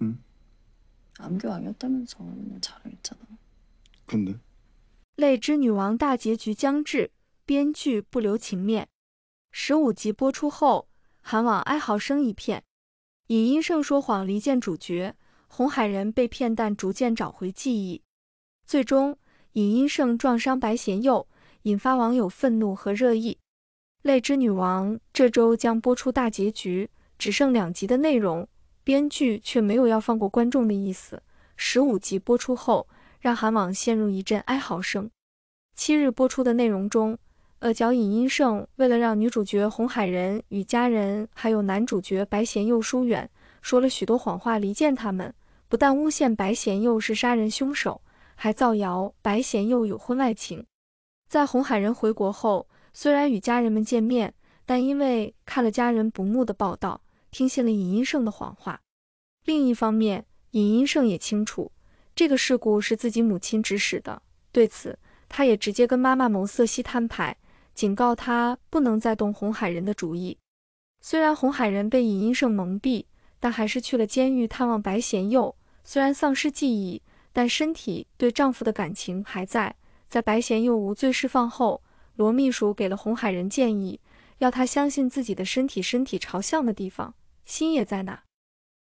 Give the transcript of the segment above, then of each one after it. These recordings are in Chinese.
嗯，다면서잘했잖아근 데. 《泪之女王》大结局将至，编剧不留情面。十五集播出后，韩网哀嚎声一片。尹英胜说谎离间主角，红海人被骗但逐渐找回记忆。最终，尹英胜撞伤白贤佑，引发网友愤怒和热议。《泪之女王》这周将播出大结局，只剩两集的内容。编剧却没有要放过观众的意思。十五集播出后，让韩网陷入一阵哀嚎声。七日播出的内容中，呃，角尹英胜为了让女主角红海人与家人还有男主角白贤佑疏远，说了许多谎话离间他们。不但诬陷白贤佑是杀人凶手，还造谣白贤佑有婚外情。在红海人回国后，虽然与家人们见面，但因为看了家人不睦的报道。听信了尹英盛的谎话。另一方面，尹英盛也清楚这个事故是自己母亲指使的，对此他也直接跟妈妈蒙色西摊牌，警告她不能再动红海人的主意。虽然红海人被尹英盛蒙蔽，但还是去了监狱探望白贤佑。虽然丧失记忆，但身体对丈夫的感情还在。在白贤佑无罪释放后，罗秘书给了红海人建议，要他相信自己的身体，身体朝向的地方。心也在哪？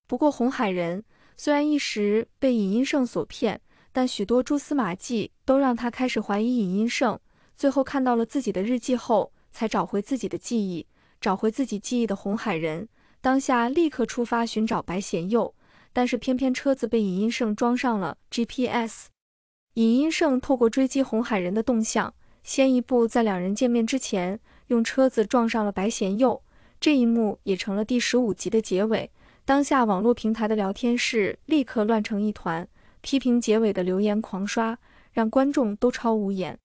不过红海人虽然一时被尹英胜所骗，但许多蛛丝马迹都让他开始怀疑尹英胜。最后看到了自己的日记后，才找回自己的记忆。找回自己记忆的红海人，当下立刻出发寻找白贤佑。但是偏偏车子被尹英胜装上了 GPS。尹英胜透过追击红海人的动向，先一步在两人见面之前，用车子撞上了白贤佑。这一幕也成了第十五集的结尾。当下网络平台的聊天室立刻乱成一团，批评结尾的留言狂刷，让观众都超无言。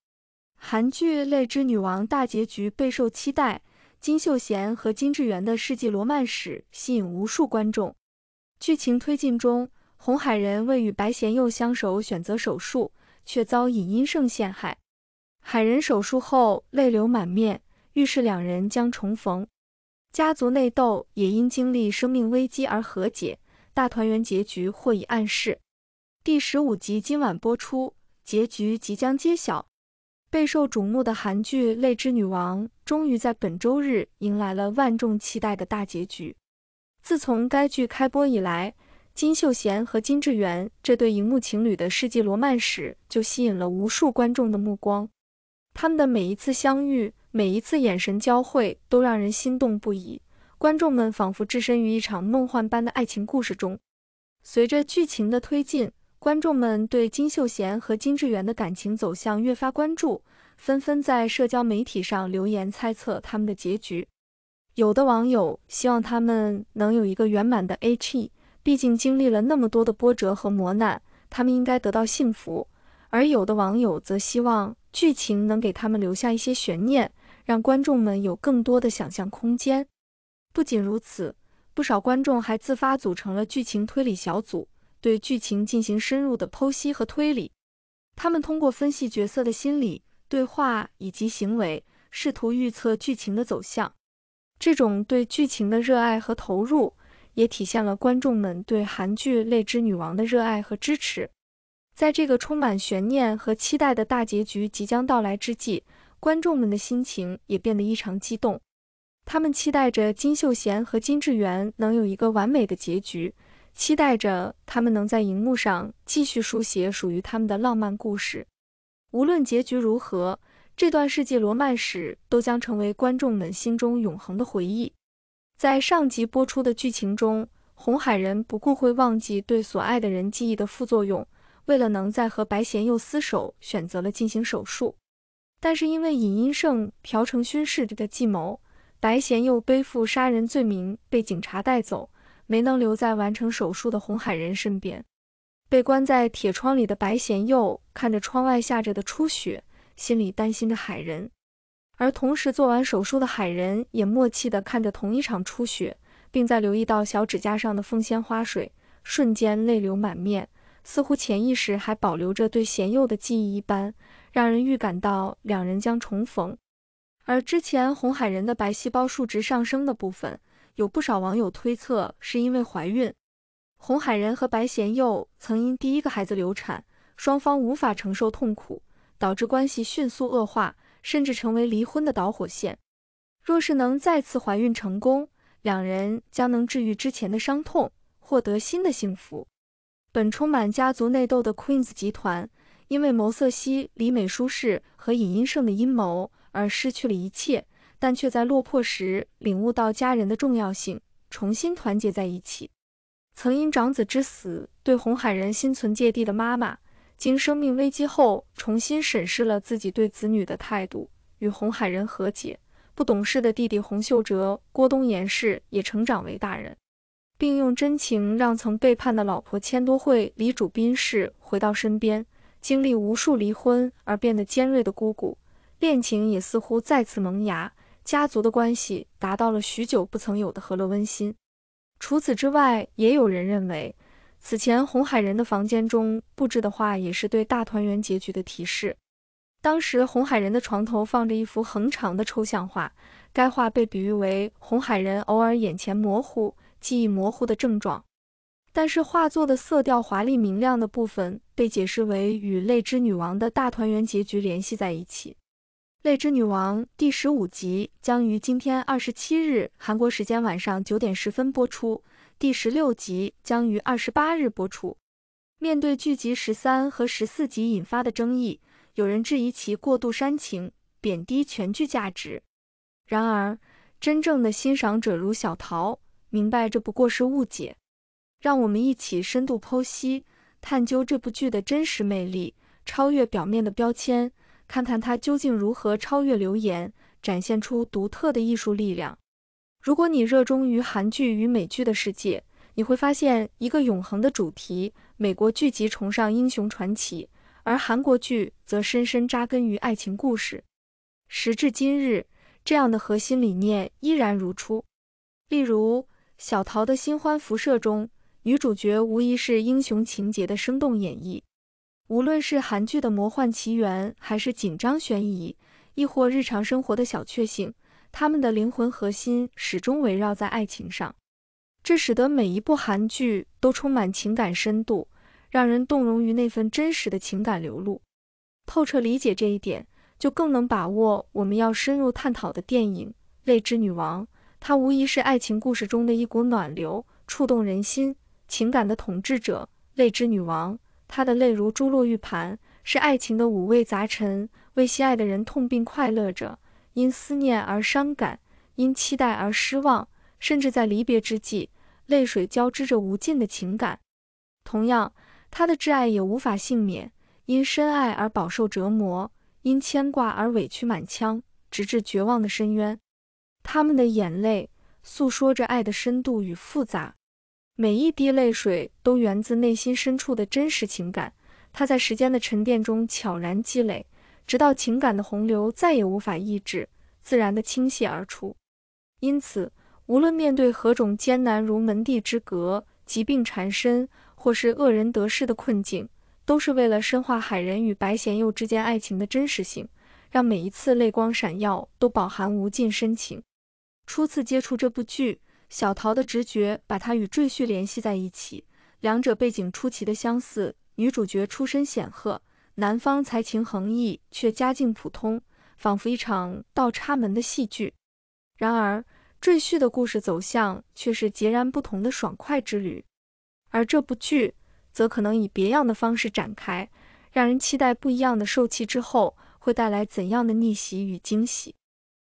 韩剧《泪之女王》大结局备受期待，金秀贤和金智媛的世纪罗曼史吸引无数观众。剧情推进中，红海人为与白贤佑相守选择手术，却遭尹英胜陷害。海人手术后泪流满面，预示两人将重逢。家族内斗也因经历生命危机而和解，大团圆结局或已暗示。第十五集今晚播出，结局即将揭晓。备受瞩目的韩剧《泪之女王》终于在本周日迎来了万众期待的大结局。自从该剧开播以来，金秀贤和金智媛这对荧幕情侣的世纪罗曼史就吸引了无数观众的目光。他们的每一次相遇，每一次眼神交汇都让人心动不已，观众们仿佛置身于一场梦幻般的爱情故事中。随着剧情的推进，观众们对金秀贤和金智媛的感情走向越发关注，纷纷在社交媒体上留言猜测他们的结局。有的网友希望他们能有一个圆满的 HE，毕竟经历了那么多的波折和磨难，他们应该得到幸福；而有的网友则希望剧情能给他们留下一些悬念。让观众们有更多的想象空间。不仅如此，不少观众还自发组成了剧情推理小组，对剧情进行深入的剖析和推理。他们通过分析角色的心理、对话以及行为，试图预测剧情的走向。这种对剧情的热爱和投入，也体现了观众们对韩剧《泪之女王》的热爱和支持。在这个充满悬念和期待的大结局即将到来之际。观众们的心情也变得异常激动，他们期待着金秀贤和金智媛能有一个完美的结局，期待着他们能在荧幕上继续书写属于他们的浪漫故事。无论结局如何，这段世纪罗曼史都将成为观众们心中永恒的回忆。在上集播出的剧情中，红海人不顾会忘记对所爱的人记忆的副作用，为了能再和白贤佑厮守，选择了进行手术。但是因为尹英胜、朴成勋式的计谋，白贤佑背负杀人罪名被警察带走，没能留在完成手术的洪海仁身边。被关在铁窗里的白贤佑看着窗外下着的初雪，心里担心着海仁。而同时做完手术的海仁也默契地看着同一场初雪，并在留意到小指甲上的凤仙花水，瞬间泪流满面，似乎潜意识还保留着对贤佑的记忆一般。让人预感到两人将重逢，而之前红海人的白细胞数值上升的部分，有不少网友推测是因为怀孕。红海人和白贤佑曾因第一个孩子流产，双方无法承受痛苦，导致关系迅速恶化，甚至成为离婚的导火线。若是能再次怀孕成功，两人将能治愈之前的伤痛，获得新的幸福。本充满家族内斗的 Queen's 集团。因为牟色西、李美舒氏和尹英胜的阴谋而失去了一切，但却在落魄时领悟到家人的重要性，重新团结在一起。曾因长子之死对红海人心存芥蒂的妈妈，经生命危机后重新审视了自己对子女的态度，与红海人和解。不懂事的弟弟洪秀哲、郭东延氏也成长为大人，并用真情让曾背叛的老婆千多惠、李主宾氏回到身边。经历无数离婚而变得尖锐的姑姑，恋情也似乎再次萌芽，家族的关系达到了许久不曾有的和乐温馨。除此之外，也有人认为，此前红海人的房间中布置的画也是对大团圆结局的提示。当时红海人的床头放着一幅横长的抽象画，该画被比喻为红海人偶尔眼前模糊、记忆模糊的症状。但是画作的色调华丽明亮的部分被解释为与《泪之女王》的大团圆结局联系在一起。《泪之女王》第十五集将于今天二十七日韩国时间晚上九点十分播出，第十六集将于二十八日播出。面对剧集十三和十四集引发的争议，有人质疑其过度煽情、贬低全剧价值。然而，真正的欣赏者如小桃明白，这不过是误解。让我们一起深度剖析、探究这部剧的真实魅力，超越表面的标签，看看它究竟如何超越流言，展现出独特的艺术力量。如果你热衷于韩剧与美剧的世界，你会发现一个永恒的主题：美国剧集崇尚英雄传奇，而韩国剧则深深扎根于爱情故事。时至今日，这样的核心理念依然如初。例如，《小桃的新欢》《辐射》中。女主角无疑是英雄情节的生动演绎。无论是韩剧的魔幻奇缘，还是紧张悬疑，亦或日常生活的小确幸，他们的灵魂核心始终围绕在爱情上。这使得每一部韩剧都充满情感深度，让人动容于那份真实的情感流露。透彻理解这一点，就更能把握我们要深入探讨的电影《泪之女王》。它无疑是爱情故事中的一股暖流，触动人心。情感的统治者，泪之女王，她的泪如珠落玉盘，是爱情的五味杂陈，为心爱的人痛并快乐着，因思念而伤感，因期待而失望，甚至在离别之际，泪水交织着无尽的情感。同样，她的挚爱也无法幸免，因深爱而饱受折磨，因牵挂而委屈满腔，直至绝望的深渊。他们的眼泪诉说着爱的深度与复杂。每一滴泪水都源自内心深处的真实情感，它在时间的沉淀中悄然积累，直到情感的洪流再也无法抑制，自然的倾泻而出。因此，无论面对何种艰难，如门第之隔、疾病缠身，或是恶人得势的困境，都是为了深化海人与白贤佑之间爱情的真实性，让每一次泪光闪耀都饱含无尽深情。初次接触这部剧。小桃的直觉把她与赘婿联系在一起，两者背景出奇的相似。女主角出身显赫，男方才情横溢却家境普通，仿佛一场倒插门的戏剧。然而，赘婿的故事走向却是截然不同的爽快之旅，而这部剧则可能以别样的方式展开，让人期待不一样的受气之后会带来怎样的逆袭与惊喜。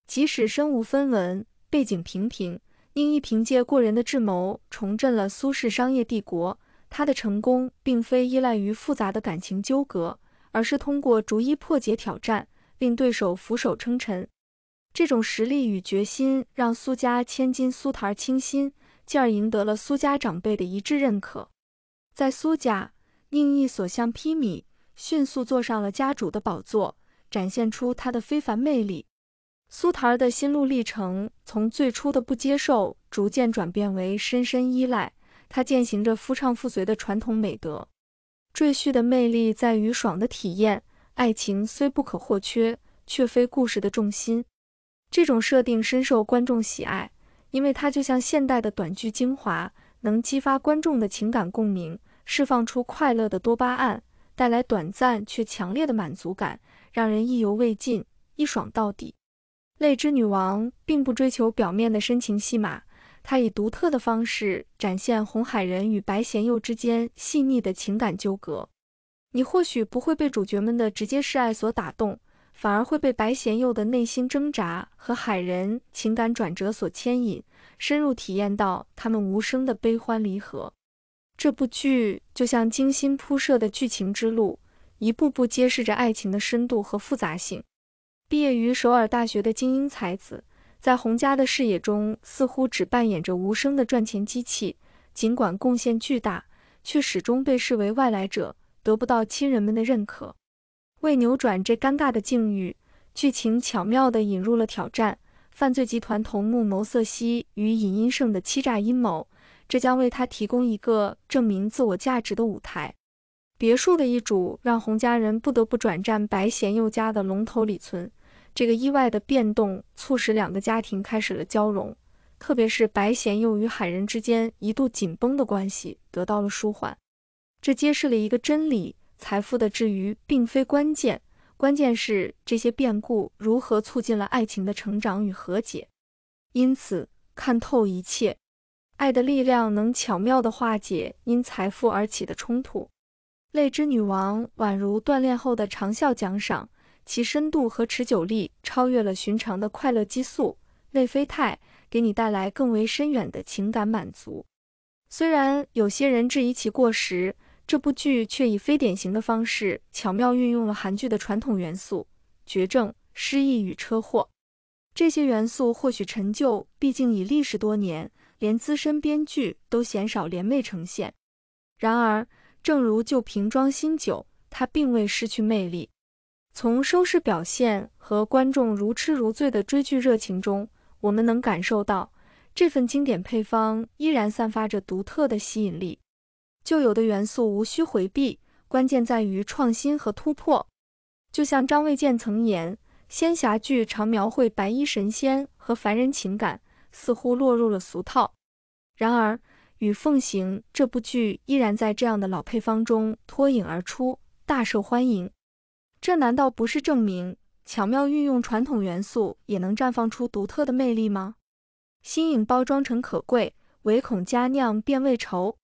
即使身无分文，背景平平。宁毅凭借过人的智谋，重振了苏氏商业帝国。他的成功并非依赖于复杂的感情纠葛，而是通过逐一破解挑战，令对手俯首称臣。这种实力与决心，让苏家千金苏檀儿倾心，进而赢得了苏家长辈的一致认可。在苏家，宁毅所向披靡，迅速坐上了家主的宝座，展现出他的非凡魅力。苏檀儿的心路历程，从最初的不接受，逐渐转变为深深依赖。她践行着夫唱妇随的传统美德。赘婿的魅力在于爽的体验，爱情虽不可或缺，却非故事的重心。这种设定深受观众喜爱，因为它就像现代的短剧精华，能激发观众的情感共鸣，释放出快乐的多巴胺，带来短暂却强烈的满足感，让人意犹未尽，一爽到底。泪之女王并不追求表面的深情戏码，她以独特的方式展现红海人与白贤佑之间细腻的情感纠葛。你或许不会被主角们的直接示爱所打动，反而会被白贤佑的内心挣扎和海人情感转折所牵引，深入体验到他们无声的悲欢离合。这部剧就像精心铺设的剧情之路，一步步揭示着爱情的深度和复杂性。毕业于首尔大学的精英才子，在洪家的视野中似乎只扮演着无声的赚钱机器，尽管贡献巨大，却始终被视为外来者，得不到亲人们的认可。为扭转这尴尬的境遇，剧情巧妙地引入了挑战犯罪集团头目谋色西与尹英胜的欺诈阴谋，这将为他提供一个证明自我价值的舞台。别墅的易主让洪家人不得不转战白贤佑家的龙头李村。这个意外的变动促使两个家庭开始了交融，特别是白贤佑与海人之间一度紧绷的关系得到了舒缓。这揭示了一个真理：财富的质疑并非关键，关键是这些变故如何促进了爱情的成长与和解。因此，看透一切，爱的力量能巧妙地化解因财富而起的冲突。泪之女王宛如锻炼后的长效奖赏。其深度和持久力超越了寻常的快乐激素内啡肽，给你带来更为深远的情感满足。虽然有些人质疑其过时，这部剧却以非典型的方式巧妙运用了韩剧的传统元素：绝症、失忆与车祸。这些元素或许陈旧，毕竟已历时多年，连资深编剧都鲜少联袂呈现。然而，正如旧瓶装新酒，它并未失去魅力。从收视表现和观众如痴如醉的追剧热情中，我们能感受到这份经典配方依然散发着独特的吸引力。旧有的元素无需回避，关键在于创新和突破。就像张卫健曾言，仙侠剧常描绘白衣神仙和凡人情感，似乎落入了俗套。然而，《与凤行》这部剧依然在这样的老配方中脱颖而出，大受欢迎。这难道不是证明，巧妙运用传统元素也能绽放出独特的魅力吗？新颖包装成可贵，唯恐佳酿变味愁。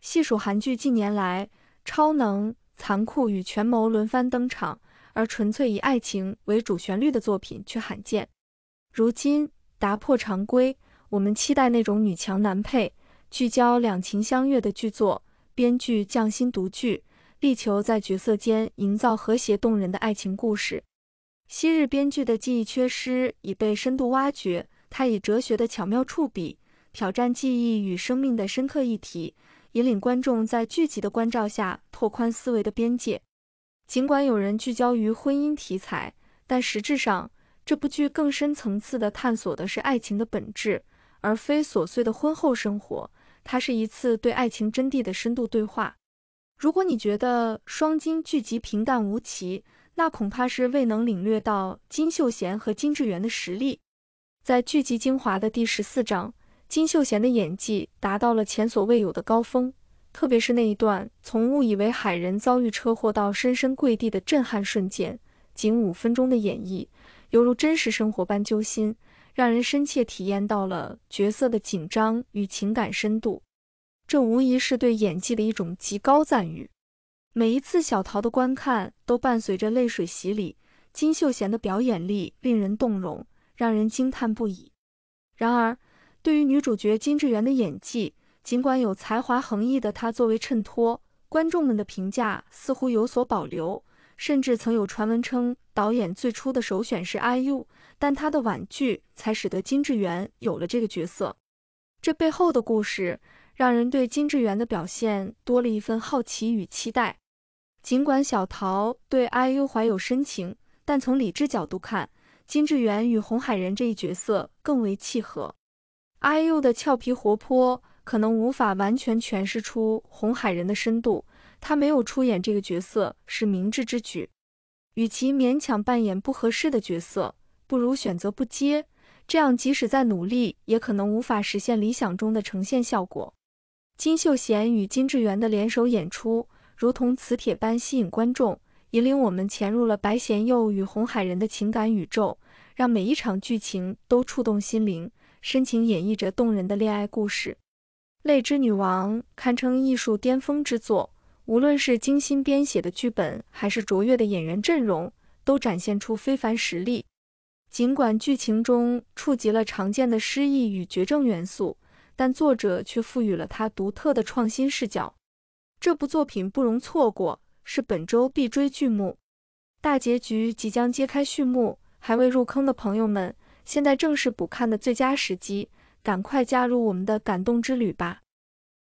细数韩剧近年来，超能、残酷与权谋轮番登场，而纯粹以爱情为主旋律的作品却罕见。如今打破常规，我们期待那种女强男配、聚焦两情相悦的剧作，编剧匠心独具。力求在角色间营造和谐动人的爱情故事。昔日编剧的记忆缺失已被深度挖掘，他以哲学的巧妙触笔，挑战记忆与生命的深刻议题，引领观众在剧集的关照下拓宽思维的边界。尽管有人聚焦于婚姻题材，但实质上，这部剧更深层次地探索的是爱情的本质，而非琐碎的婚后生活。它是一次对爱情真谛的深度对话。如果你觉得《双金》剧集平淡无奇，那恐怕是未能领略到金秀贤和金智媛的实力。在剧集精华的第十四章，金秀贤的演技达到了前所未有的高峰，特别是那一段从误以为海人遭遇车祸到深深跪地的震撼瞬间，仅五分钟的演绎，犹如真实生活般揪心，让人深切体验到了角色的紧张与情感深度。这无疑是对演技的一种极高赞誉。每一次小桃的观看都伴随着泪水洗礼，金秀贤的表演力令人动容，让人惊叹不已。然而，对于女主角金智媛的演技，尽管有才华横溢的她作为衬托，观众们的评价似乎有所保留，甚至曾有传闻称导演最初的首选是 IU，但她的婉拒才使得金智媛有了这个角色。这背后的故事。让人对金智媛的表现多了一份好奇与期待。尽管小桃对 IU 怀有深情，但从理智角度看，金智媛与红海人这一角色更为契合。IU 的俏皮活泼可能无法完全诠释出红海人的深度，她没有出演这个角色是明智之举。与其勉强扮演不合适的角色，不如选择不接，这样即使再努力，也可能无法实现理想中的呈现效果。金秀贤与金智媛的联手演出，如同磁铁般吸引观众，引领我们潜入了白贤佑与红海人的情感宇宙，让每一场剧情都触动心灵，深情演绎着动人的恋爱故事。《泪之女王》堪称艺术巅峰之作，无论是精心编写的剧本，还是卓越的演员阵容，都展现出非凡实力。尽管剧情中触及了常见的失忆与绝症元素，但作者却赋予了它独特的创新视角，这部作品不容错过，是本周必追剧目。大结局即将揭开序幕，还未入坑的朋友们，现在正是补看的最佳时机，赶快加入我们的感动之旅吧！